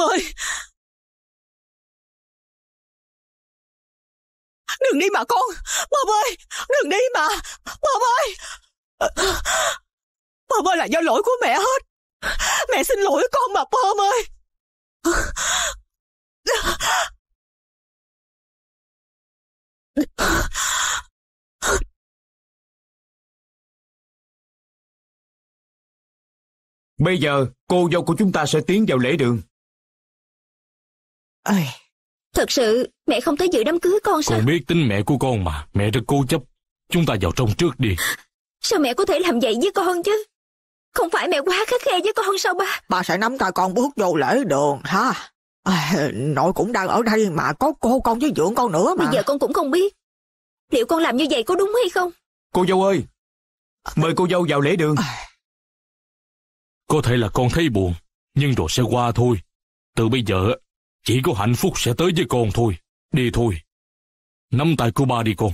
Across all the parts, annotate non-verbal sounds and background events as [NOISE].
Ông ơi! Đừng đi mà con! Bom ơi! Đừng đi mà! Bom ơi! Bom ơi là do lỗi của mẹ hết! Mẹ xin lỗi con mà Bom ơi! Bây giờ, cô dâu của chúng ta sẽ tiến vào lễ đường. Ây. Thật sự, mẹ không tới dự đám cưới con sao? Con biết tính mẹ của con mà, mẹ rất cố chấp. Chúng ta vào trong trước đi. Sao mẹ có thể làm vậy với con chứ? Không phải mẹ quá khắc khe với con sao ba? Ba sẽ nắm tay con bước vô lễ đường ha. À, nội cũng đang ở đây mà có cô con với dưỡng con nữa mà. Bây giờ con cũng không biết. Liệu con làm như vậy có đúng hay không? Cô dâu ơi, mời cô dâu vào lễ đường. Có thể là con thấy buồn, nhưng rồi sẽ qua thôi. Từ bây giờ chỉ có hạnh phúc sẽ tới với con thôi. Đi thôi. Nắm tay cô ba đi con.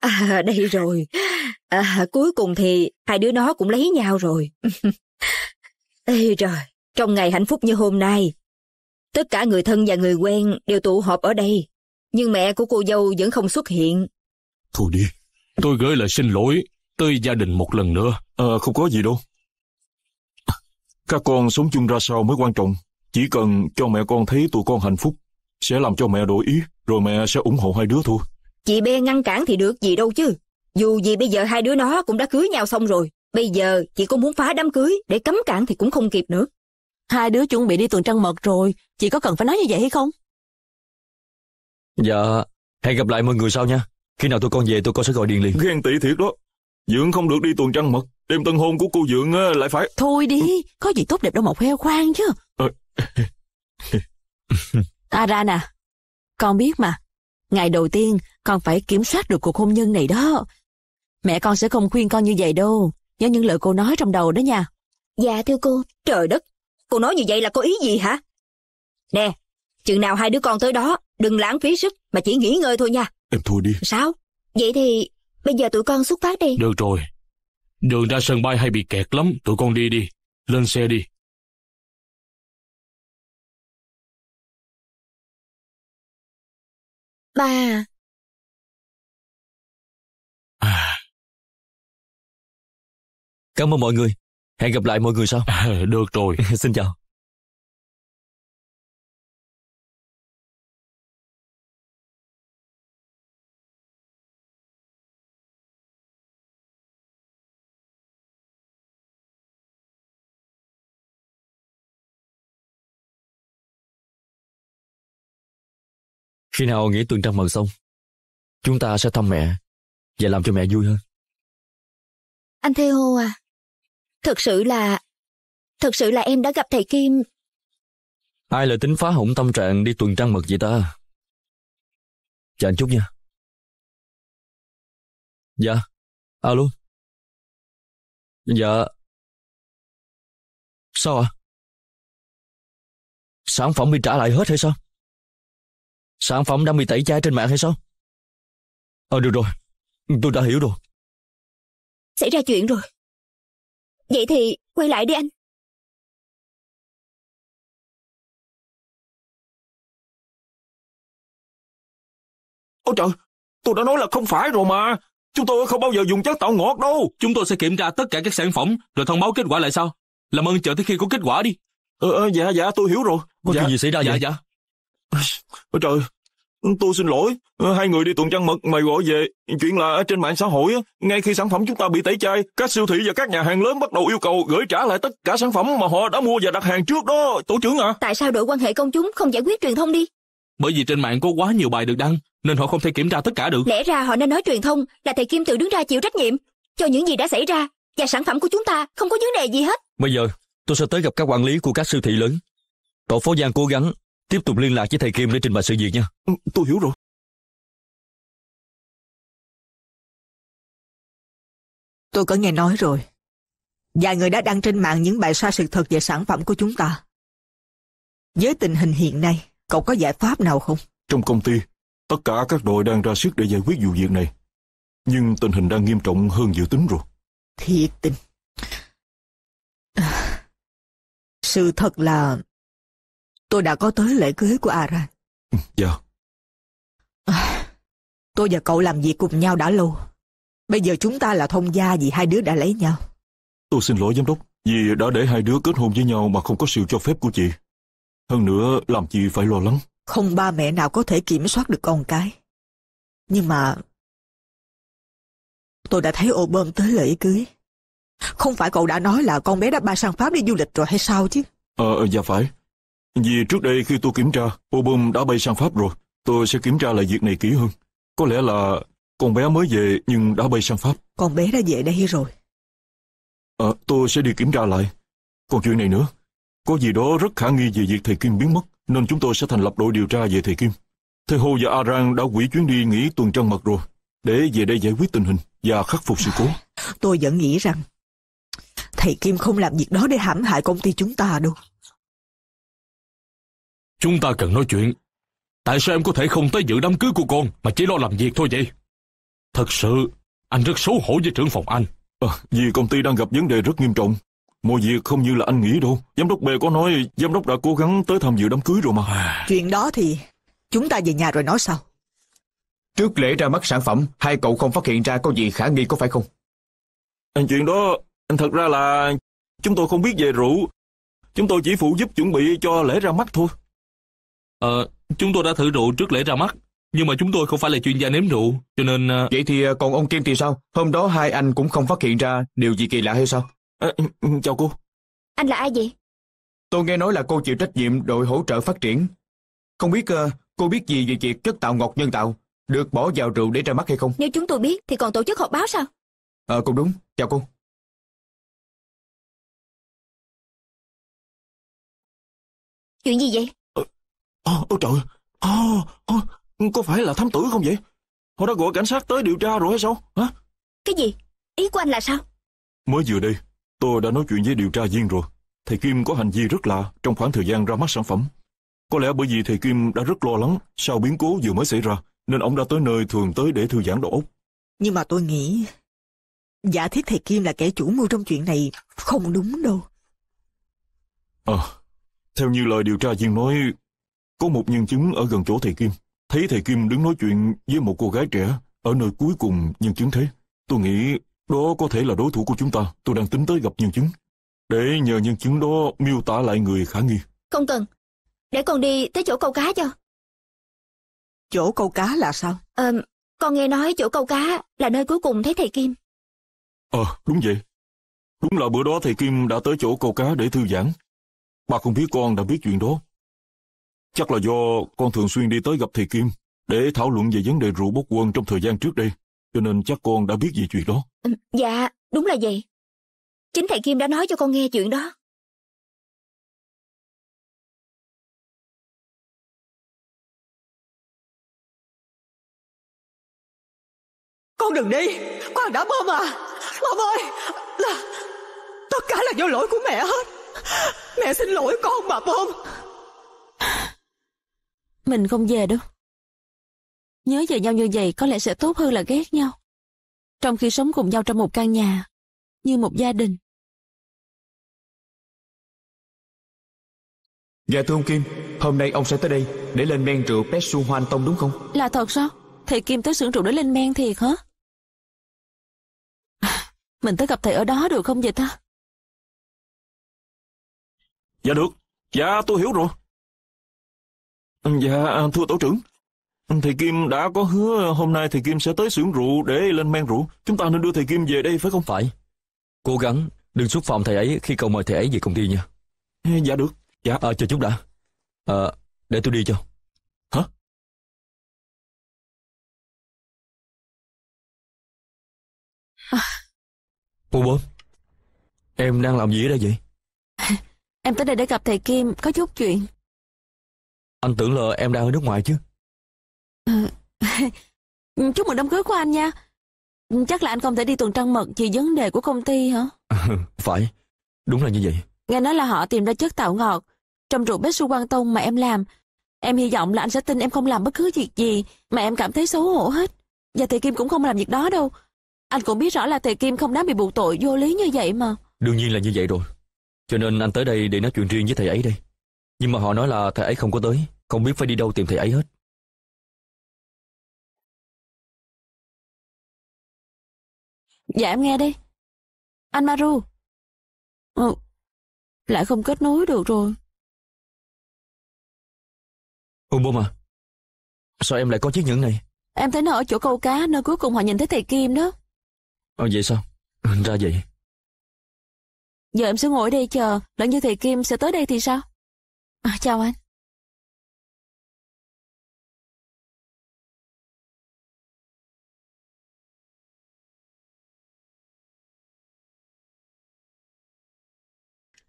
À, đây rồi. À, cuối cùng thì hai đứa nó cũng lấy nhau rồi. [LAUGHS] Ê trời, trong ngày hạnh phúc như hôm nay, tất cả người thân và người quen đều tụ họp ở đây, nhưng mẹ của cô dâu vẫn không xuất hiện. Thôi đi, tôi gửi lời xin lỗi tới gia đình một lần nữa. Ờ, à, không có gì đâu. Các con sống chung ra sao mới quan trọng. Chỉ cần cho mẹ con thấy tụi con hạnh phúc, sẽ làm cho mẹ đổi ý, rồi mẹ sẽ ủng hộ hai đứa thôi. Chị B ngăn cản thì được gì đâu chứ. Dù gì bây giờ hai đứa nó cũng đã cưới nhau xong rồi. Bây giờ chị có muốn phá đám cưới để cấm cản thì cũng không kịp nữa. Hai đứa chuẩn bị đi tuần trăng mật rồi, chị có cần phải nói như vậy hay không? Dạ, hẹn gặp lại mọi người sau nha. Khi nào tụi con về tụi con sẽ gọi điện liền. Ghen tị thiệt đó. Dượng không được đi tuần trăng mật. Đêm tân hôn của cô Dượng lại phải... Thôi đi, có gì tốt đẹp đâu mà khoe khoang chứ. À... Ta ra nè, con biết mà. Ngày đầu tiên, con phải kiểm soát được cuộc hôn nhân này đó. Mẹ con sẽ không khuyên con như vậy đâu. Nhớ những lời cô nói trong đầu đó nha. Dạ thưa cô. Trời đất, cô nói như vậy là có ý gì hả? Nè, chừng nào hai đứa con tới đó, đừng lãng phí sức mà chỉ nghỉ ngơi thôi nha. Em thôi đi. Sao? Vậy thì Bây giờ tụi con xuất phát đi. Được rồi. Đường ra sân bay hay bị kẹt lắm, tụi con đi đi. Lên xe đi. Ba. À. Cảm ơn mọi người. Hẹn gặp lại mọi người sau. À, được rồi. [LAUGHS] Xin chào. Khi nào nghỉ tuần trăng mật xong, chúng ta sẽ thăm mẹ và làm cho mẹ vui hơn. Anh Thê Hô à, thật sự là... Thật sự là em đã gặp thầy Kim. Ai lại tính phá hỏng tâm trạng đi tuần trăng mật vậy ta? Chờ dạ, anh chút nha. Dạ, alo. Dạ. Sao ạ? À? Sản phẩm bị trả lại hết hay sao? Sản phẩm đang bị tẩy chay trên mạng hay sao? Ờ à, được rồi, tôi đã hiểu rồi. Xảy ra chuyện rồi. Vậy thì quay lại đi anh. Ôi trời, tôi đã nói là không phải rồi mà. Chúng tôi không bao giờ dùng chất tạo ngọt đâu. Chúng tôi sẽ kiểm tra tất cả các sản phẩm rồi thông báo kết quả lại sao? Làm ơn chờ tới khi có kết quả đi. Ờ, ờ dạ, dạ, tôi hiểu rồi. Có dạ, chuyện gì xảy ra dạ, vậy? Dạ, dạ. Ôi trời, tôi xin lỗi, hai người đi tuần trăng mật mày gọi về. Chuyện là trên mạng xã hội, ngay khi sản phẩm chúng ta bị tẩy chay, các siêu thị và các nhà hàng lớn bắt đầu yêu cầu gửi trả lại tất cả sản phẩm mà họ đã mua và đặt hàng trước đó, tổ trưởng à. Tại sao đội quan hệ công chúng không giải quyết truyền thông đi? Bởi vì trên mạng có quá nhiều bài được đăng, nên họ không thể kiểm tra tất cả được. Lẽ ra họ nên nói truyền thông là thầy Kim tự đứng ra chịu trách nhiệm cho những gì đã xảy ra và sản phẩm của chúng ta không có vấn đề gì hết. Bây giờ, tôi sẽ tới gặp các quản lý của các siêu thị lớn. Tổ phó Giang cố gắng Tiếp tục liên lạc với thầy Kim để trình bày sự việc nha. Ừ, tôi hiểu rồi. Tôi có nghe nói rồi. Vài người đã đăng trên mạng những bài sai sự thật về sản phẩm của chúng ta. Với tình hình hiện nay, cậu có giải pháp nào không? Trong công ty, tất cả các đội đang ra sức để giải quyết vụ việc này. Nhưng tình hình đang nghiêm trọng hơn dự tính rồi. Thiệt tình. Sự thật là tôi đã có tới lễ cưới của Aran. Ừ, dạ. À, tôi và cậu làm việc cùng nhau đã lâu. Bây giờ chúng ta là thông gia vì hai đứa đã lấy nhau. Tôi xin lỗi giám đốc, vì đã để hai đứa kết hôn với nhau mà không có sự cho phép của chị. Hơn nữa, làm chị phải lo lắng. Không ba mẹ nào có thể kiểm soát được con cái. Nhưng mà... Tôi đã thấy ô bơm tới lễ cưới. Không phải cậu đã nói là con bé đã ba sang Pháp đi du lịch rồi hay sao chứ? Ờ, à, dạ phải. Vì trước đây khi tôi kiểm tra, Obum đã bay sang Pháp rồi. Tôi sẽ kiểm tra lại việc này kỹ hơn. Có lẽ là con bé mới về nhưng đã bay sang Pháp. Con bé đã về đây rồi. À, tôi sẽ đi kiểm tra lại. Còn chuyện này nữa, có gì đó rất khả nghi về việc thầy Kim biến mất, nên chúng tôi sẽ thành lập đội điều tra về thầy Kim. Thầy Hồ và Aran đã quỷ chuyến đi nghỉ tuần trăng mật rồi, để về đây giải quyết tình hình và khắc phục sự cố. Tôi vẫn nghĩ rằng thầy Kim không làm việc đó để hãm hại công ty chúng ta đâu. Chúng ta cần nói chuyện. Tại sao em có thể không tới dự đám cưới của con mà chỉ lo làm việc thôi vậy? Thật sự, anh rất xấu hổ với trưởng phòng anh. À, vì công ty đang gặp vấn đề rất nghiêm trọng. Mọi việc không như là anh nghĩ đâu. Giám đốc bè có nói giám đốc đã cố gắng tới tham dự đám cưới rồi mà. Chuyện đó thì chúng ta về nhà rồi nói sau. Trước lễ ra mắt sản phẩm, hai cậu không phát hiện ra có gì khả nghi có phải không? anh chuyện đó, anh thật ra là chúng tôi không biết về rượu. Chúng tôi chỉ phụ giúp chuẩn bị cho lễ ra mắt thôi. Ờ, chúng tôi đã thử rượu trước lễ ra mắt, nhưng mà chúng tôi không phải là chuyên gia nếm rượu, cho nên... Uh... Vậy thì ờ, còn ông Kim thì sao? Hôm đó hai anh cũng không phát hiện ra điều gì kỳ lạ hay sao? À, [LAUGHS] chào cô. Anh là ai vậy? Tôi nghe nói là cô chịu trách nhiệm đội hỗ trợ phát triển. Không biết uh, cô biết gì về việc chất tạo ngọt nhân tạo, được bỏ vào rượu để ra mắt hay không? Nếu chúng tôi biết thì còn tổ chức họp báo sao? Ờ, à, cũng đúng. Chào cô. Chuyện gì vậy? Ô, ôi trời, ô, ô, có phải là thám tử không vậy? Họ đã gọi cảnh sát tới điều tra rồi hay sao? Hả? Cái gì? Ý của anh là sao? Mới vừa đây, tôi đã nói chuyện với điều tra viên rồi. Thầy Kim có hành vi rất lạ trong khoảng thời gian ra mắt sản phẩm. Có lẽ bởi vì thầy Kim đã rất lo lắng sau biến cố vừa mới xảy ra, nên ông đã tới nơi thường tới để thư giãn đầu óc. Nhưng mà tôi nghĩ, giả thiết thầy Kim là kẻ chủ mưu trong chuyện này không đúng đâu. ờ, theo như lời điều tra viên nói, có một nhân chứng ở gần chỗ thầy Kim, thấy thầy Kim đứng nói chuyện với một cô gái trẻ ở nơi cuối cùng nhân chứng thế. Tôi nghĩ đó có thể là đối thủ của chúng ta, tôi đang tính tới gặp nhân chứng. Để nhờ nhân chứng đó miêu tả lại người khả nghi. Không cần, để con đi tới chỗ câu cá cho. Chỗ câu cá là sao? Ờ, con nghe nói chỗ câu cá là nơi cuối cùng thấy thầy Kim. Ờ, đúng vậy. Đúng là bữa đó thầy Kim đã tới chỗ câu cá để thư giãn. Bà không biết con đã biết chuyện đó. Chắc là do con thường xuyên đi tới gặp thầy Kim để thảo luận về vấn đề rượu bốc quân trong thời gian trước đây, cho nên chắc con đã biết về chuyện đó. dạ, đúng là vậy. Chính thầy Kim đã nói cho con nghe chuyện đó. Con đừng đi, con đã bơm à. Mom ơi, là... Tất cả là do lỗi của mẹ hết. Mẹ xin lỗi con mà bơm. Mình không về đâu. Nhớ về nhau như vậy có lẽ sẽ tốt hơn là ghét nhau. Trong khi sống cùng nhau trong một căn nhà, như một gia đình. Dạ thưa ông Kim, hôm nay ông sẽ tới đây để lên men rượu Pet Su Hoan Tông đúng không? Là thật sao? Thầy Kim tới xưởng rượu để lên men thiệt hả? À, mình tới gặp thầy ở đó được không vậy ta? Dạ được, dạ tôi hiểu rồi. Ừ, dạ, thưa tổ trưởng. Ừ, thầy Kim đã có hứa hôm nay thầy Kim sẽ tới xưởng rượu để lên men rượu. Chúng ta nên đưa thầy Kim về đây phải không? Phải. Cố gắng, đừng xúc phạm thầy ấy khi cầu mời thầy ấy về công ty nha. Ừ, dạ được. Dạ. À, chờ chút đã. À, để tôi đi cho. Hả? À. Cô bốm, em đang làm gì ở đây vậy? [LAUGHS] Em tới đây để gặp thầy Kim, có chút chuyện. Anh tưởng là em đang ở nước ngoài chứ? Ờ, [LAUGHS] chúc mừng đám cưới của anh nha. Chắc là anh không thể đi tuần trăng mật vì vấn đề của công ty hả? [LAUGHS] Phải, đúng là như vậy. Nghe nói là họ tìm ra chất tạo ngọt trong rượu bếp su quan tông mà em làm. Em hy vọng là anh sẽ tin em không làm bất cứ việc gì mà em cảm thấy xấu hổ hết. Và thầy Kim cũng không làm việc đó đâu. Anh cũng biết rõ là thầy Kim không đáng bị buộc tội vô lý như vậy mà. Đương nhiên là như vậy rồi. Cho nên anh tới đây để nói chuyện riêng với thầy ấy đây. Nhưng mà họ nói là thầy ấy không có tới, không biết phải đi đâu tìm thầy ấy hết. Dạ em nghe đi. Anh Maru. Ừ, lại không kết nối được rồi. Umbum à, sao em lại có chiếc nhẫn này? Em thấy nó ở chỗ câu cá nơi cuối cùng họ nhìn thấy thầy Kim đó. Ờ vậy sao? [LAUGHS] Ra vậy. Giờ em sẽ ngồi đây chờ, lẫn như thầy Kim sẽ tới đây thì sao? À, chào anh.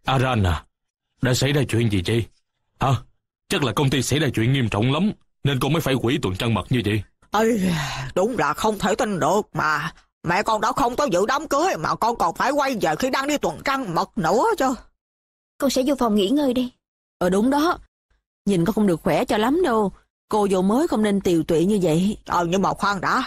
Aran à, à, đã xảy ra chuyện gì chị? Hả? Chắc là công ty xảy ra chuyện nghiêm trọng lắm, nên con mới phải quỷ tuần trăng mật như vậy. Ây, đúng là không thể tin được mà. Mẹ con đã không có dự đám cưới mà con còn phải quay về khi đang đi tuần trăng mật nữa chứ. Con sẽ vô phòng nghỉ ngơi đi. Ờ đúng đó, nhìn con không được khỏe cho lắm đâu, cô dâu mới không nên tiều tụy như vậy. Ờ nhưng mà khoan đã,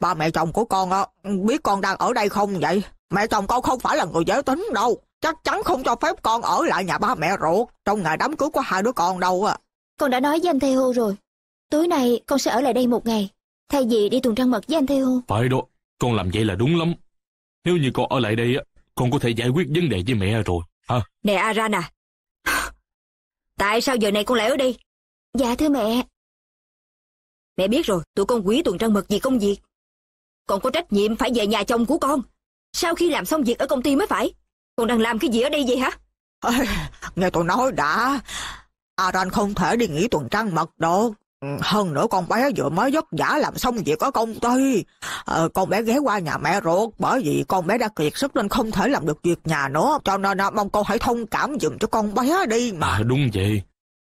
ba mẹ chồng của con ờ, biết con đang ở đây không vậy? Mẹ chồng con không phải là người dễ tính đâu, chắc chắn không cho phép con ở lại nhà ba mẹ ruột trong ngày đám cưới của hai đứa con đâu à. Con đã nói với anh Theo rồi, tối nay con sẽ ở lại đây một ngày, thay vì đi tuần trăng mật với anh Theo. Phải đó, con làm vậy là đúng lắm. Nếu như con ở lại đây á, con có thể giải quyết vấn đề với mẹ rồi. Hả? Nè Aran à, Tại sao giờ này con lại ở đây? Dạ thưa mẹ. Mẹ biết rồi, tụi con quý tuần trăng mật vì công việc. Con có trách nhiệm phải về nhà chồng của con. Sau khi làm xong việc ở công ty mới phải. Con đang làm cái gì ở đây vậy hả? Ê, nghe tôi nói đã. Aran không thể đi nghỉ tuần trăng mật đâu. Ừ, hơn nữa con bé vừa mới vất vả làm xong việc ở công ty. Ờ, con bé ghé qua nhà mẹ ruột bởi vì con bé đã kiệt sức nên không thể làm được việc nhà nữa. Cho nên à, mong cô hãy thông cảm dùm cho con bé đi mà. À, đúng vậy.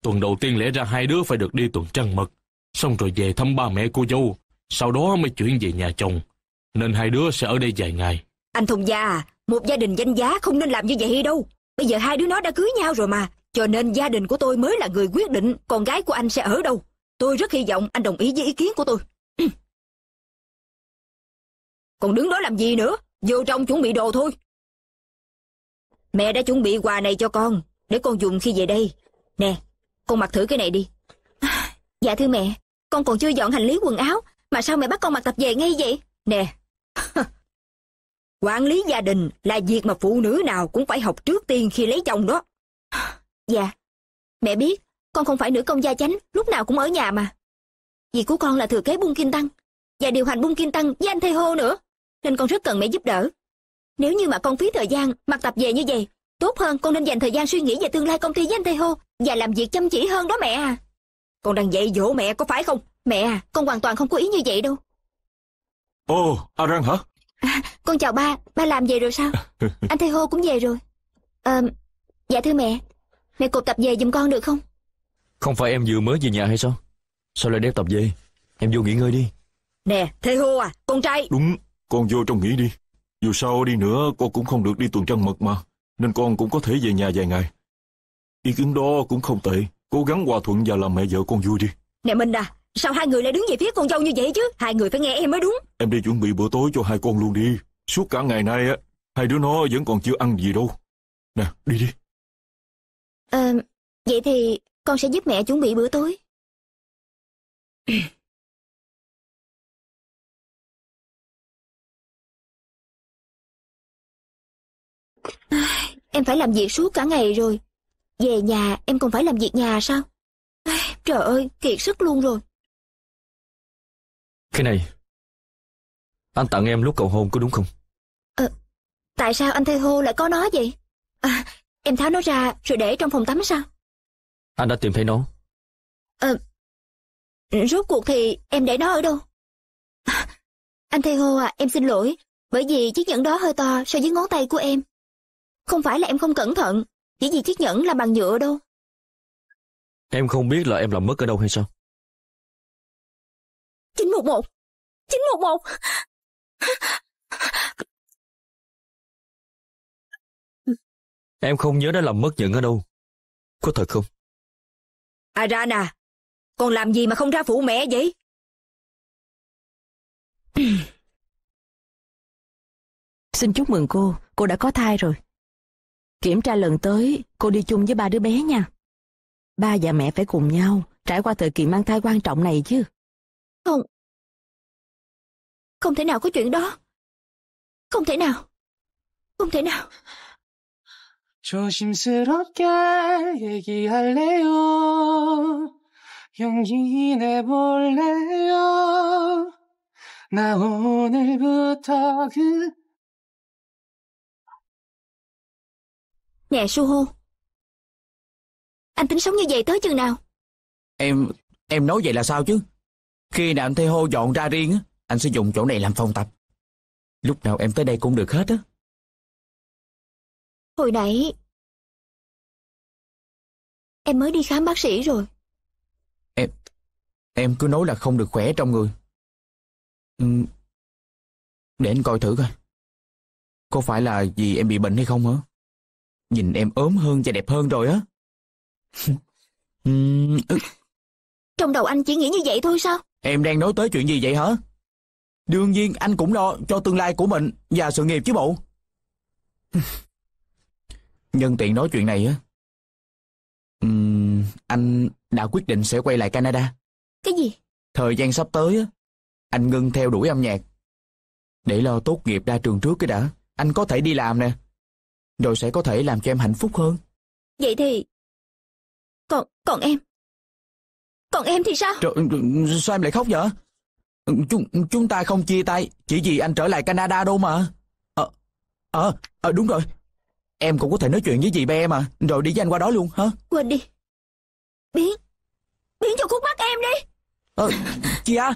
Tuần đầu tiên lẽ ra hai đứa phải được đi tuần trăng mật. Xong rồi về thăm ba mẹ cô dâu. Sau đó mới chuyển về nhà chồng. Nên hai đứa sẽ ở đây vài ngày. Anh Thông Gia à, một gia đình danh giá không nên làm như vậy đâu. Bây giờ hai đứa nó đã cưới nhau rồi mà. Cho nên gia đình của tôi mới là người quyết định con gái của anh sẽ ở đâu. Tôi rất hy vọng anh đồng ý với ý kiến của tôi. [CLEARS THROAT] Còn đứng đó làm gì nữa? Vô trong chuẩn bị đồ thôi. Mẹ đã chuẩn bị quà này cho con, để con dùng khi về đây. Nè, con mặc thử cái này đi. [SIGHS] dạ thưa mẹ, con còn chưa dọn hành lý quần áo, mà sao mẹ bắt con mặc tập về ngay vậy? Nè, [LAUGHS] quản lý gia đình là việc mà phụ nữ nào cũng phải học trước tiên khi lấy chồng đó. [SIGHS] Dạ, mẹ biết, con không phải nữ công gia chánh, lúc nào cũng ở nhà mà. Vì của con là thừa kế Bung Kim Tăng, và điều hành Bung Kim Tăng với anh Thê Hô nữa, nên con rất cần mẹ giúp đỡ. Nếu như mà con phí thời gian, mặc tập về như vậy, tốt hơn con nên dành thời gian suy nghĩ về tương lai công ty với anh Thê Hô và làm việc chăm chỉ hơn đó mẹ à. Con đang dạy dỗ mẹ có phải không? Mẹ à, con hoàn toàn không có ý như vậy đâu. Ồ, Aran hả? À, con chào ba, ba làm về rồi sao? [LAUGHS] anh Thê Hô cũng về rồi. Ờ, dạ thưa mẹ, mẹ cột tập về giùm con được không? Không phải em vừa mới về nhà hay sao? Sao lại đeo tập về? Em vô nghỉ ngơi đi. Nè, Thê Hô à, con trai. Đúng, con vô trong nghỉ đi. Dù sao đi nữa con cũng không được đi tuần trăng mật mà, nên con cũng có thể về nhà vài ngày. Ý kiến đó cũng không tệ, cố gắng hòa thuận và làm mẹ vợ con vui đi. Nè Minh à, sao hai người lại đứng về phía con dâu như vậy chứ? Hai người phải nghe em mới đúng. Em đi chuẩn bị bữa tối cho hai con luôn đi. Suốt cả ngày nay á, hai đứa nó vẫn còn chưa ăn gì đâu. Nè, đi đi. Ờ, à, vậy thì con sẽ giúp mẹ chuẩn bị bữa tối. [COUGHS] em phải làm việc suốt cả ngày rồi. Về nhà em còn phải làm việc nhà sao? [COUGHS] Trời ơi, kiệt sức luôn rồi. Cái này, anh tặng em lúc cầu hôn có đúng không? À, tại sao anh Thê Hô lại có nó vậy? À, em tháo nó ra rồi để trong phòng tắm sao? Anh đã tìm thấy nó. à, rốt cuộc thì em để nó ở đâu? anh Thê Hô à, em xin lỗi, bởi vì chiếc nhẫn đó hơi to so với ngón tay của em. Không phải là em không cẩn thận, chỉ vì chiếc nhẫn là bằng nhựa đâu. Em không biết là em làm mất ở đâu hay sao? 911! 911! Em không nhớ đã làm mất nhẫn ở đâu. Có thật không? Arana, con làm gì mà không ra phủ mẹ vậy? [CLEARS THROAT] Xin chúc mừng cô, cô đã có thai rồi. Kiểm tra lần tới, cô đi chung với ba đứa bé nha. Ba và mẹ phải cùng nhau, trải qua thời kỳ mang thai quan trọng này chứ. Không. Không thể nào có chuyện đó. Không thể nào. Không thể nào. 조심스럽게 얘기할래요. 용기 내볼래요. 나 오늘부터 그 Nè Suho Anh tính sống như vậy tới chừng nào Em em nói vậy là sao chứ Khi nào anh Thê Hô dọn ra riêng Anh sẽ dùng chỗ này làm phòng tập Lúc nào em tới đây cũng được hết á Hồi nãy... Em mới đi khám bác sĩ rồi. Em... Em cứ nói là không được khỏe trong người. Ừ, để anh coi thử coi. Có phải là vì em bị bệnh hay không hả? Nhìn em ốm hơn và đẹp hơn rồi á. [LAUGHS] Ừ, ừ, Trong đầu anh chỉ nghĩ như vậy thôi sao? Em đang nói tới chuyện gì vậy hả? Đương nhiên anh cũng lo cho tương lai của mình và sự nghiệp chứ bộ. [LAUGHS] Nhân tiện nói chuyện này á. Uhm, anh đã quyết định sẽ quay lại Canada. Cái gì? Thời gian sắp tới á, anh ngưng theo đuổi âm nhạc. Để lo tốt nghiệp ra trường trước cái đã, anh có thể đi làm nè. Rồi sẽ có thể làm cho em hạnh phúc hơn. Vậy thì... Còn, còn em? Còn em thì sao? Trời, sao em lại khóc vậy? Chúng, chúng ta không chia tay, chỉ vì anh trở lại Canada đâu mà. Ờ, à, ờ, à, à, đúng rồi, Em cũng có thể nói chuyện với dì be mà, rồi đi với anh qua đó luôn, hả? Quên đi. Biến. Biến cho khúc mắt em đi. Ờ, chị à.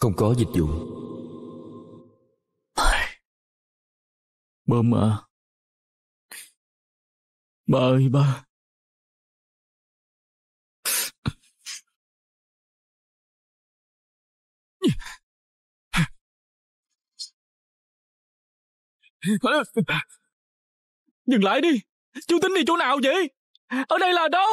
Không có dịch vụ. Bơm à. Ba ơi ba. [LAUGHS] Dừng lại đi! Chú tính đi chỗ nào vậy? Ở đây là đâu?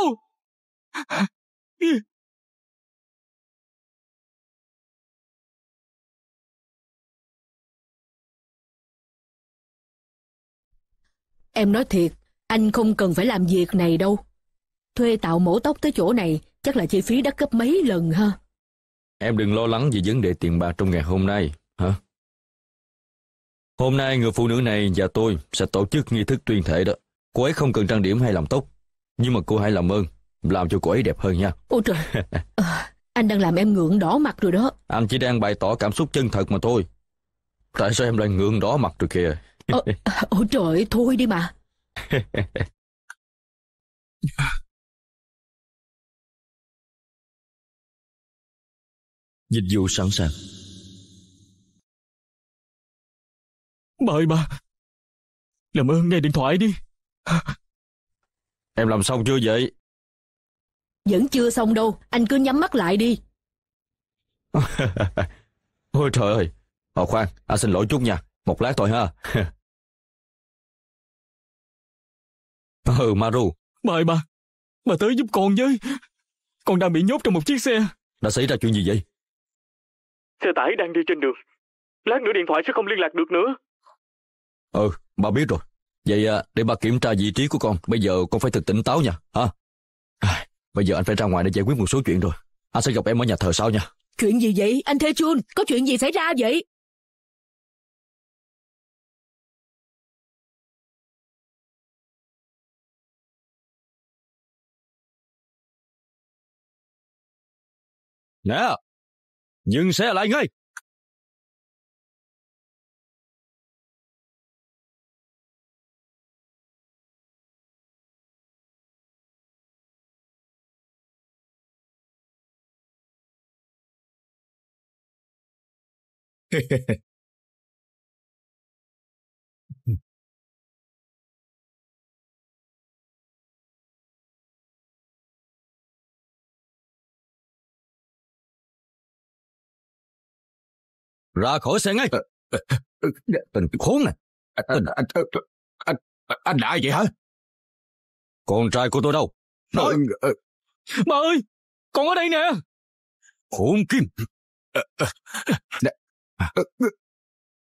Em nói thiệt, anh không cần phải làm việc này đâu. Thuê tạo mổ tóc tới chỗ này chắc là chi phí đã gấp mấy lần ha. Em đừng lo lắng về vấn đề tiền bạc trong ngày hôm nay, hả? Hôm nay người phụ nữ này và tôi sẽ tổ chức nghi thức tuyên thể đó. Cô ấy không cần trang điểm hay làm tóc. Nhưng mà cô hãy làm ơn, làm cho cô ấy đẹp hơn nha. Ôi trời, [LAUGHS] ờ, anh đang làm em ngượng đỏ mặt rồi đó. Anh chỉ đang bày tỏ cảm xúc chân thật mà thôi. Tại sao em lại ngượng đỏ mặt rồi kìa? Ờ, ờ, ôi trời, thôi đi mà. [LAUGHS] Dịch vụ sẵn sàng. mời mà. Làm ơn nghe điện thoại đi. Em làm xong chưa vậy? Vẫn chưa xong đâu, anh cứ nhắm mắt lại đi. [LAUGHS] Ôi trời ơi, Ờ khoan, anh xin lỗi chút nha, một lát thôi ha. [LAUGHS] ừ, Maru. Mời bà, bà tới giúp con với. Con đang bị nhốt trong một chiếc xe. Đã xảy ra chuyện gì vậy? Xe tải đang đi trên đường. Lát nữa điện thoại sẽ không liên lạc được nữa. Ừ, ba biết rồi. Vậy à, để ba kiểm tra vị trí của con, bây giờ con phải thật tỉnh táo nha, hả? À, bây giờ anh phải ra ngoài để giải quyết một số chuyện rồi. Anh sẽ gặp em ở nhà thờ sau nha. Chuyện gì vậy? Anh thế Chun, có chuyện gì xảy ra vậy? Nè, dừng xe lại ngay. [LAUGHS] Ra khỏi xe ngay! Ờ, ờ, ờ, tình khốn này! Anh, anh, anh, anh đã vậy hả? Con trai của tôi đâu? Nói! Bà ơi! Con ở đây nè! Khốn kim! À. Ờ, ừ.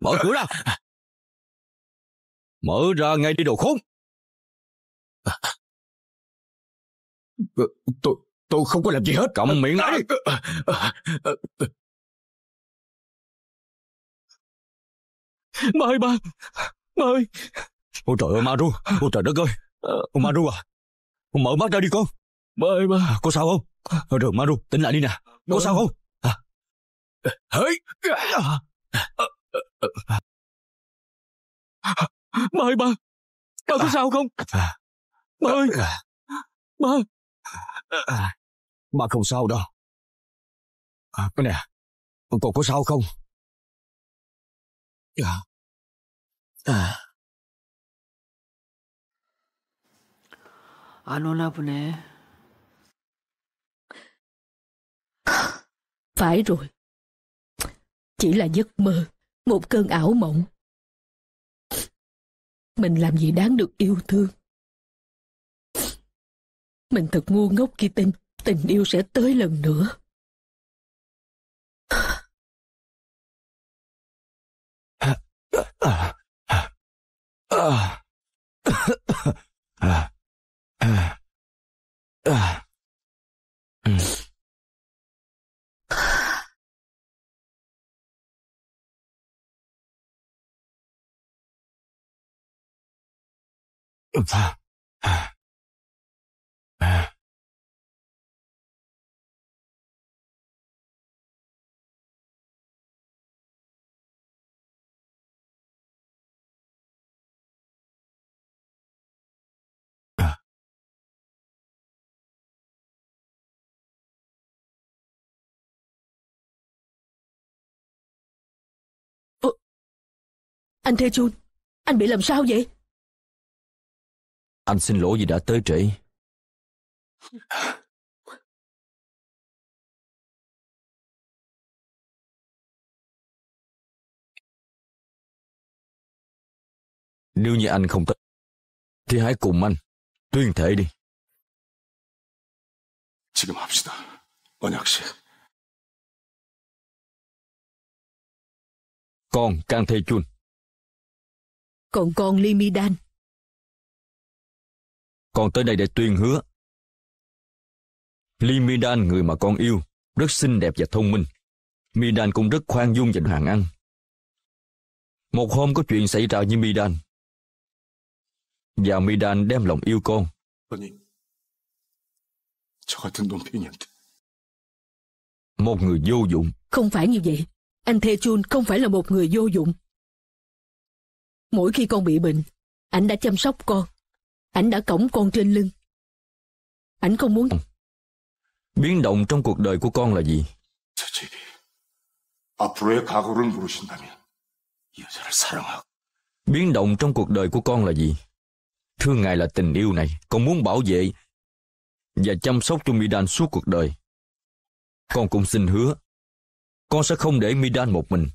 Mở cửa ra! À. Mở ra ngay đi đồ khốn! À, ờ, tôi, tôi không có làm gì hết. Cầm ờ, miệng lại đi! Ba ơi ba! Ba ơi! Ôi trời ơi Maru! Ôi trời đất ơi! Ừ. Ôi ma Maru à! Con mở mắt ra đi con! Ba ơi ba! Có sao không? Rồi Maru, tỉnh lại đi nè! Có sao không? Hả? Ba ơi ba Ba có sao không Ba ơi Ba Ba không sao đâu à, Nè à? Cậu có sao không dạ. à. À. 안 오나 nè, phải rồi chỉ là giấc mơ, một cơn ảo mộng. Mình làm gì đáng được yêu thương? Mình thật ngu ngốc khi tin tình yêu sẽ tới lần nữa. Ah. Vâng. À. À. À. Anh Thê Chun, anh bị làm sao vậy? Anh xin lỗi vì đã tới trễ. Nếu như anh không thích, thì hãy cùng anh tuyên thệ đi. 지금 합시다. 언약식. Con Kang Tae Chun. Còn con Dan con tới đây để tuyên hứa. li Midan người mà con yêu, rất xinh đẹp và thông minh. Midan cũng rất khoan dung và hàng ăn. Một hôm có chuyện xảy ra như Midan. Và Midan đem lòng yêu con. Vâng một người vô dụng. Không phải như vậy. Anh Thê Chun không phải là một người vô dụng. Mỗi khi con bị bệnh, anh đã chăm sóc con ảnh đã cõng con trên lưng. Ảnh không muốn... Ừ. Biến động trong cuộc đời của con là gì? Biến động trong cuộc đời của con là gì? Thưa Ngài là tình yêu này, con muốn bảo vệ và chăm sóc cho Midan suốt cuộc đời. Con cũng xin hứa, con sẽ không để Midan một mình.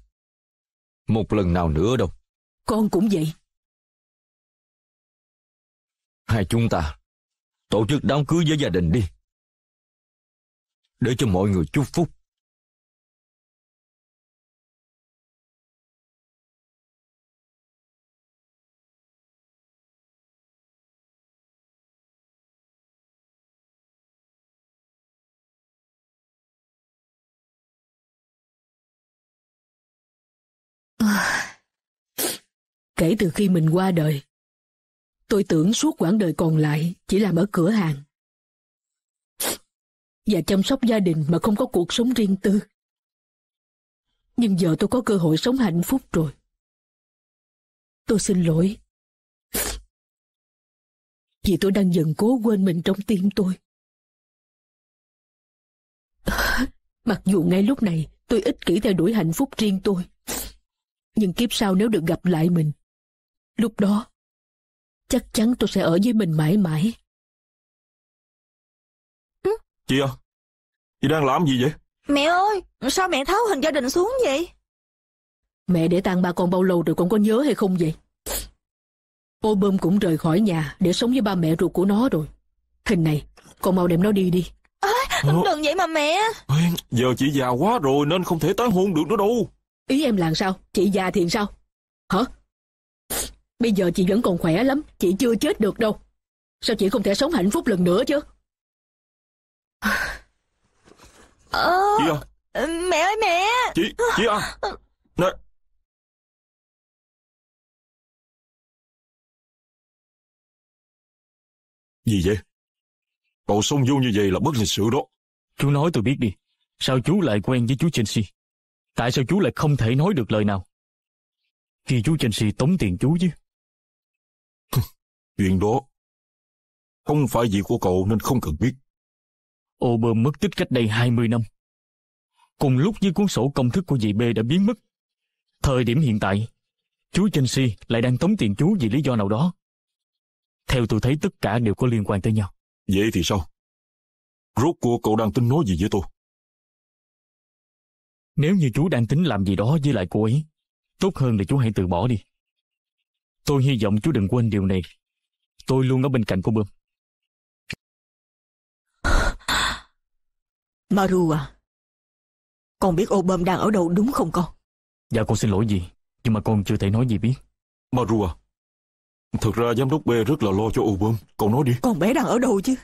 Một lần nào nữa đâu. Con cũng vậy. Hai chúng ta tổ chức đám cưới với gia đình đi. Để cho mọi người chúc phúc. Kể từ khi mình qua đời, Tôi tưởng suốt quãng đời còn lại chỉ làm ở cửa hàng. Và chăm sóc gia đình mà không có cuộc sống riêng tư. Nhưng giờ tôi có cơ hội sống hạnh phúc rồi. Tôi xin lỗi. Vì tôi đang dần cố quên mình trong tim tôi. Mặc dù ngay lúc này tôi ích kỷ theo đuổi hạnh phúc riêng tôi. Nhưng kiếp sau nếu được gặp lại mình, lúc đó chắc chắn tôi sẽ ở với mình mãi mãi. Ừ? Chị à, chị đang làm gì vậy? Mẹ ơi, sao mẹ tháo hình gia đình xuống vậy? Mẹ để tang ba con bao lâu rồi con có nhớ hay không vậy? Ô bơm cũng rời khỏi nhà để sống với ba mẹ ruột của nó rồi. Hình này, con mau đem nó đi đi. À, đừng vậy mà mẹ. giờ chị già quá rồi nên không thể tán hôn được nữa đâu. Ý em là sao? Chị già thì sao? Hả? Bây giờ chị vẫn còn khỏe lắm, chị chưa chết được đâu. Sao chị không thể sống hạnh phúc lần nữa chứ? Ờ, chị à? Ờ, mẹ ơi mẹ! Chị, chị à! Nè! Gì vậy? Cậu xông vô như vậy là bất lịch sự đó. Chú nói tôi biết đi. Sao chú lại quen với chú si? Tại sao chú lại không thể nói được lời nào? Khi chú si tống tiền chú chứ? [LAUGHS] Chuyện đó không phải việc của cậu nên không cần biết. Ober mất tích cách đây 20 năm. Cùng lúc với cuốn sổ công thức của dì B đã biến mất. Thời điểm hiện tại, chú Chelsea lại đang tống tiền chú vì lý do nào đó. Theo tôi thấy tất cả đều có liên quan tới nhau. Vậy thì sao? Rốt cuộc cậu đang tính nói gì với tôi? Nếu như chú đang tính làm gì đó với lại cô ấy, tốt hơn là chú hãy từ bỏ đi. Tôi hy vọng chú đừng quên điều này. Tôi luôn ở bên cạnh cô Bơm. [LAUGHS] Maru à, con biết ô bơm đang ở đâu đúng không con? Dạ con xin lỗi gì, nhưng mà con chưa thể nói gì biết. Maru à, thật ra giám đốc B rất là lo cho ô bơm, con nói đi. Con bé đang ở đâu chứ?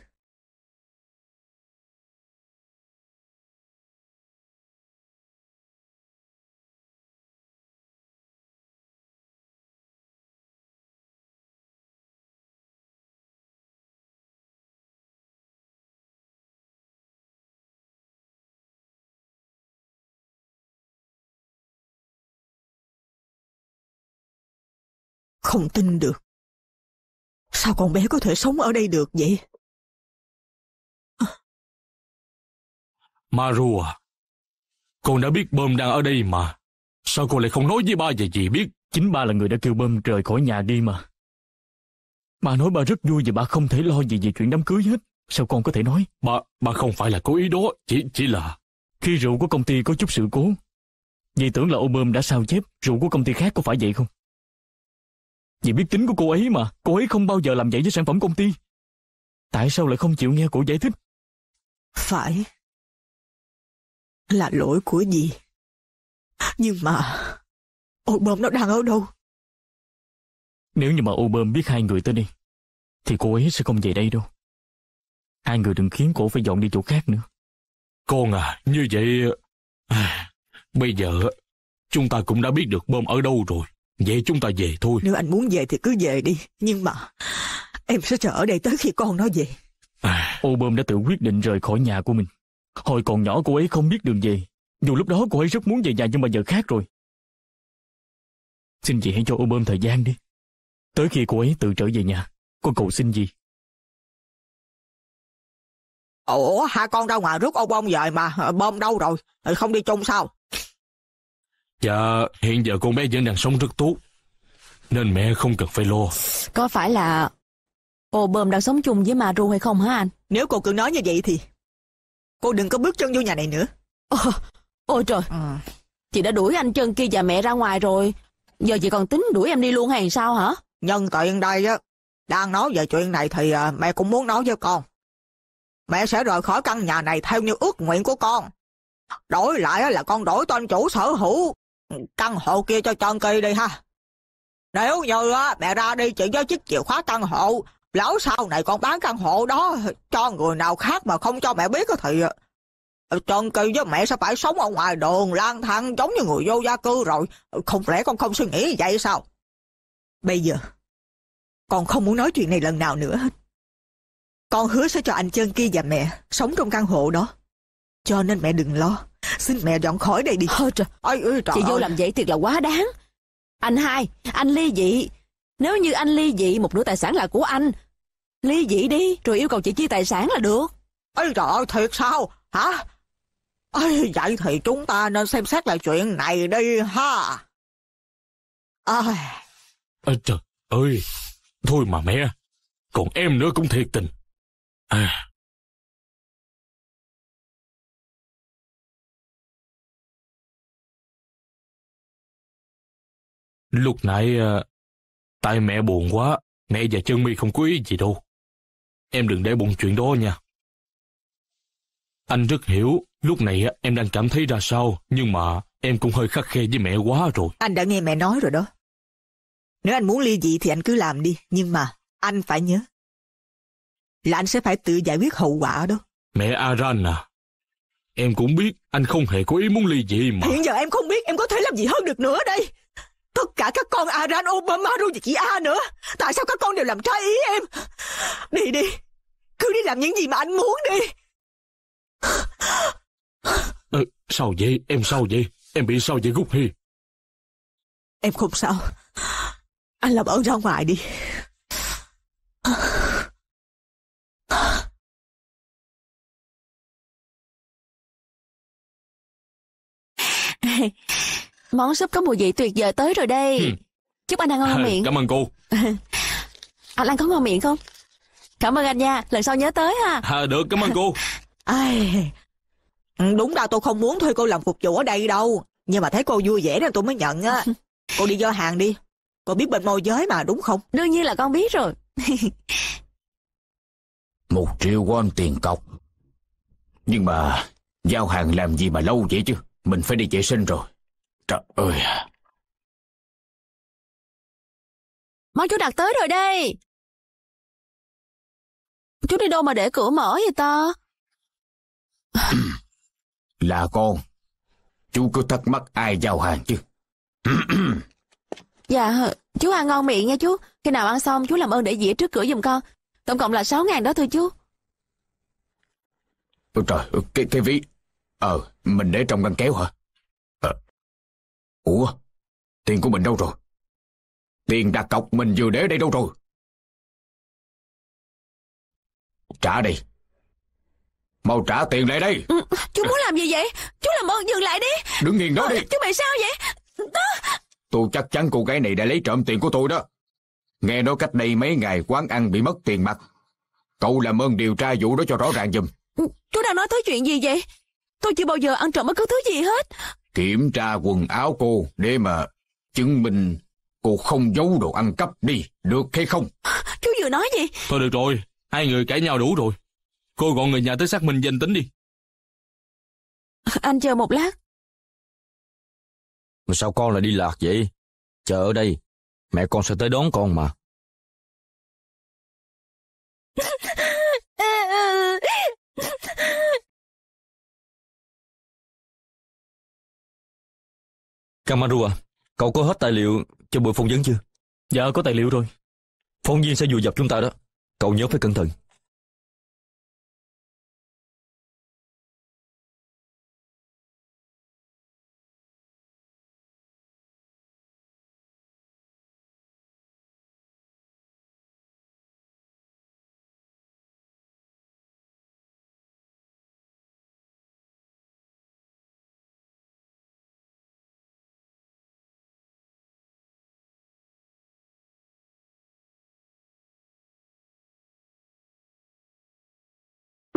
Không tin được. Sao con bé có thể sống ở đây được vậy? Maru à, con đã biết bơm đang ở đây mà. Sao cô lại không nói với ba về gì biết? Chính ba là người đã kêu bơm rời khỏi nhà đi mà. Ba nói ba rất vui vì ba không thể lo gì về chuyện đám cưới hết. Sao con có thể nói? Ba, ba không phải là cố ý đó, chỉ chỉ là... Khi rượu của công ty có chút sự cố, vì tưởng là ô bơm đã sao chép, rượu của công ty khác có phải vậy không? Vì biết tính của cô ấy mà, cô ấy không bao giờ làm vậy với sản phẩm công ty. Tại sao lại không chịu nghe cô giải thích? Phải. Là lỗi của gì Nhưng mà... Ô bơm nó đang ở đâu? Nếu như mà ô bơm biết hai người tới đi, thì cô ấy sẽ không về đây đâu. Hai người đừng khiến cô phải dọn đi chỗ khác nữa. Con à, như vậy... À, bây giờ chúng ta cũng đã biết được bơm ở đâu rồi. Vậy chúng ta về thôi. Nếu anh muốn về thì cứ về đi. Nhưng mà em sẽ chờ ở đây tới khi con nó về. À, ô bơm đã tự quyết định rời khỏi nhà của mình. Hồi còn nhỏ cô ấy không biết đường về. Dù lúc đó cô ấy rất muốn về nhà nhưng mà giờ khác rồi. Xin chị hãy cho ô bơm thời gian đi. Tới khi cô ấy tự trở về nhà, con cầu xin gì? Ủa, hai con ra ngoài rước ô bông về mà, bơm đâu rồi? Không đi chung sao? Dạ, hiện giờ con bé vẫn đang sống rất tốt. Nên mẹ không cần phải lo. Có phải là cô Bơm đang sống chung với Maru hay không hả anh? Nếu cô cứ nói như vậy thì cô đừng có bước chân vô nhà này nữa. Ồ, ôi trời, ừ. chị đã đuổi anh chân kia và mẹ ra ngoài rồi. Giờ chị còn tính đuổi em đi luôn hay sao hả? Nhân tiện đây á, đang nói về chuyện này thì à, mẹ cũng muốn nói với con. Mẹ sẽ rời khỏi căn nhà này theo như ước nguyện của con. Đổi lại là con đổi tên chủ sở hữu căn hộ kia cho Trần Kỳ đi ha. Nếu như á, mẹ ra đi chuyện với chiếc chìa khóa căn hộ, lão sau này con bán căn hộ đó cho người nào khác mà không cho mẹ biết thì ờ, Trần Kỳ với mẹ sẽ phải sống ở ngoài đường lang thang giống như người vô gia cư rồi. Không lẽ con không suy nghĩ vậy sao? Bây giờ, con không muốn nói chuyện này lần nào nữa hết. Con hứa sẽ cho anh chân kia và mẹ sống trong căn hộ đó. Cho nên mẹ đừng lo. Xin mẹ dọn khỏi đây đi. Ờ, ôi trời, ơi, ôi, trời Chị vô làm vậy thiệt là quá đáng. Anh hai, anh ly dị. Nếu như anh ly dị, một nửa tài sản là của anh. Ly dị đi, rồi yêu cầu chị chia tài sản là được. Ôi trời ơi, thiệt sao? Hả? Ôi, vậy thì chúng ta nên xem xét lại chuyện này đi ha. Ôi. Ôi trời ơi, thôi mà mẹ, còn em nữa cũng thiệt tình. À, Lúc nãy, ờ, tại mẹ buồn quá, mẹ và chân mi không có ý gì đâu. Em đừng để bụng chuyện đó nha. Anh rất hiểu, lúc này ờ, em đang cảm thấy ra sao, nhưng mà em cũng hơi khắc khe với mẹ quá rồi. Anh đã nghe mẹ nói rồi đó. Nếu anh muốn ly dị thì anh cứ làm đi, nhưng mà anh phải nhớ là anh sẽ phải tự giải quyết hậu quả đó. Mẹ Aran à, em cũng biết anh không hề có ý muốn ly dị mà. Hiện giờ em không biết em có thể làm gì hơn được nữa đây. Tất cả các con Aran Obama rồi và chị A nữa. Tại sao các con đều làm trái ý em? Đi đi. Cứ đi làm những gì mà anh muốn đi. Ờ, sao vậy? Em sao vậy? Em bị sao vậy Gúc Hy? Em không sao. Anh làm ơn ra ngoài đi. Món súp có mùi vị tuyệt vời tới rồi đây. Ừ. Chúc anh ăn ngon miệng. Cảm ơn cô. [LAUGHS] anh ăn có ngon miệng không? Cảm ơn anh nha, lần sau nhớ tới ha. À, được, cảm ơn cô. [LAUGHS] Ai... Đúng ra tôi không muốn thuê cô làm phục vụ ở đây đâu. Nhưng mà thấy cô vui vẻ nên tôi mới nhận á. [LAUGHS] cô đi giao hàng đi. Cô biết bên môi giới mà đúng không? Đương nhiên là con biết rồi. Một triệu won tiền cọc. Nhưng mà giao hàng làm gì mà lâu vậy chứ? Mình phải đi vệ sinh rồi. Trời ơi! Mau chú đặt tới rồi đây! Chú đi đâu mà để cửa mở vậy ta? [CLEARS THROAT] Là con. Chú cứ thắc mắc ai giao hàng chứ. [CLEARS THROAT] dạ, chú ăn ngon miệng nha chú. Khi nào ăn xong chú làm ơn để dĩa trước cửa giùm con. Tổng cộng là 6 ngàn đó thôi chú. Ôi trời, cái, cái ví... Ờ, mình để trong ngăn kéo hả? Ủa, tiền của mình đâu rồi? Tiền đặt cọc mình vừa để đây đâu rồi? Trả đi. Mau trả tiền lại đây. Ừ, chú muốn làm gì vậy? Chú làm ơn dừng lại đi. Đứng nghiền đó ờ, đi. Chú bị sao vậy? Đó. Tôi chắc chắn cô gái này đã lấy trộm tiền của tôi đó. Nghe nói cách đây mấy ngày quán ăn bị mất tiền mặt. Cậu làm ơn điều tra vụ đó cho rõ ràng giùm. Ừ, chú đang nói tới chuyện gì vậy? Tôi chưa bao giờ ăn trộm bất cứ thứ gì hết. Kiểm tra quần áo cô để mà chứng minh cô không giấu đồ ăn cắp đi, được hay không? [LAUGHS] Chú vừa nói gì? Thôi được rồi, hai người cãi nhau đủ rồi. Cô gọi người nhà tới xác minh danh tính đi. Anh chờ một lát. Mà sao con lại đi lạc vậy? Chờ ở đây, mẹ con sẽ tới đón con mà. [LAUGHS] Kamaru à, cậu có hết tài liệu cho buổi phỏng vấn chưa? Dạ, có tài liệu rồi. Phóng viên sẽ dùi dập chúng ta đó. Cậu nhớ phải cẩn thận.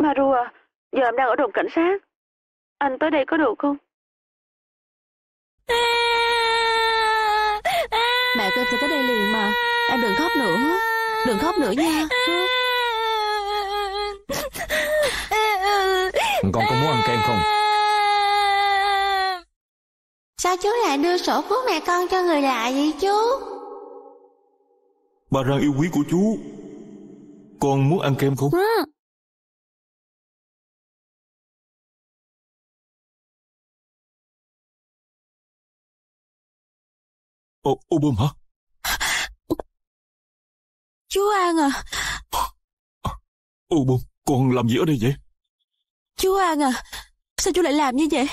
Maru giờ em đang ở đồn cảnh sát. Anh tới đây có được không? Mẹ kêu phải tới đây liền mà. Em đừng khóc nữa. Đừng khóc nữa nha. Con có muốn ăn kem không? Sao chú lại đưa sổ của mẹ con cho người lạ vậy chú? Bà rằng yêu quý của chú. Con muốn ăn kem không? À. Ô, ô bươm hả? Chú An à Ô bươm, con làm gì ở đây vậy? Chú An à Sao chú lại làm như vậy?